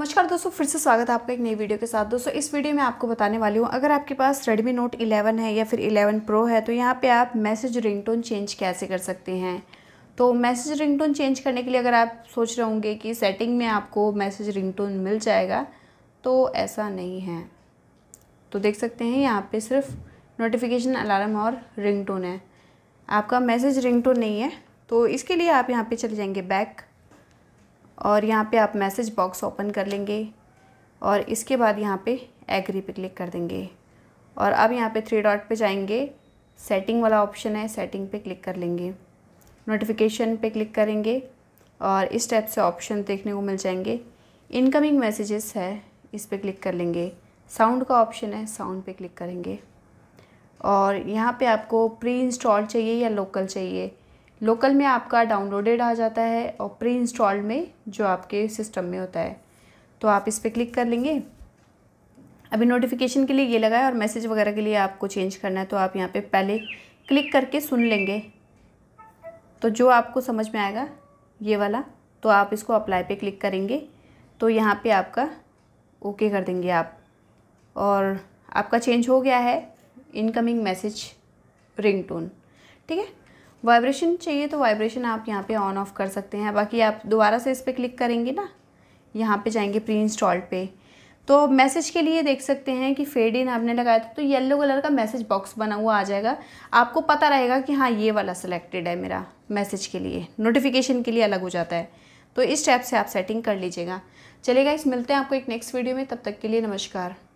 नमस्कार दोस्तों फिर से स्वागत है आपका एक नई वीडियो के साथ दोस्तों इस वीडियो में आपको बताने वाली हूँ अगर आपके पास रेडमी नोट 11 है या फिर 11 प्रो है तो यहाँ पे आप मैसेज रिंगटोन चेंज कैसे कर सकते हैं तो मैसेज रिंगटोन चेंज करने के लिए अगर आप सोच रहे होंगे कि सेटिंग में आपको मैसेज रिंगटोन मिल जाएगा तो ऐसा नहीं है तो देख सकते हैं यहाँ पर सिर्फ नोटिफिकेशन अलार्म और रिंग है आपका मैसेज रिंग नहीं है तो इसके लिए आप यहाँ पर चले जाएँगे बैक और यहाँ पे आप मैसेज बॉक्स ओपन कर लेंगे और इसके बाद यहाँ पे एग्री पे क्लिक कर देंगे और अब यहाँ पे थ्री डॉट पे जाएंगे सेटिंग वाला ऑप्शन है सेटिंग पे क्लिक कर लेंगे नोटिफिकेशन पे क्लिक करेंगे और इस टाइप से ऑप्शन देखने को मिल जाएंगे इनकमिंग मैसेजेस है इस पर क्लिक कर लेंगे साउंड का ऑप्शन है साउंड पर क्लिक करेंगे और यहाँ पर आपको प्री इंस्टॉल चाहिए या लोकल चाहिए लोकल में आपका डाउनलोडेड आ जाता है और प्री इंस्टॉल्ड में जो आपके सिस्टम में होता है तो आप इस पर क्लिक कर लेंगे अभी नोटिफिकेशन के लिए ये लगा है और मैसेज वगैरह के लिए आपको चेंज करना है तो आप यहाँ पे पहले क्लिक करके सुन लेंगे तो जो आपको समझ में आएगा ये वाला तो आप इसको अप्लाई पे क्लिक करेंगे तो यहाँ पे आपका ओके कर देंगे आप और आपका चेंज हो गया है इनकमिंग मैसेज रिंगटोन ठीक है वाइब्रेशन चाहिए तो वाइब्रेशन आप यहाँ पे ऑन ऑफ कर सकते हैं बाकी आप दोबारा से इस पर क्लिक करेंगे ना यहाँ पे जाएंगे प्री इंस्टॉल्ड पे तो मैसेज के लिए देख सकते हैं कि फेड इन आपने लगाया था तो येलो कलर का मैसेज बॉक्स बना हुआ आ जाएगा आपको पता रहेगा कि हाँ ये वाला सिलेक्टेड है मेरा मैसेज के लिए नोटिफिकेशन के लिए अलग हो जाता है तो इस टैप से आप सेटिंग कर लीजिएगा चलेगा इस मिलते हैं आपको एक नेक्स्ट वीडियो में तब तक के लिए नमस्कार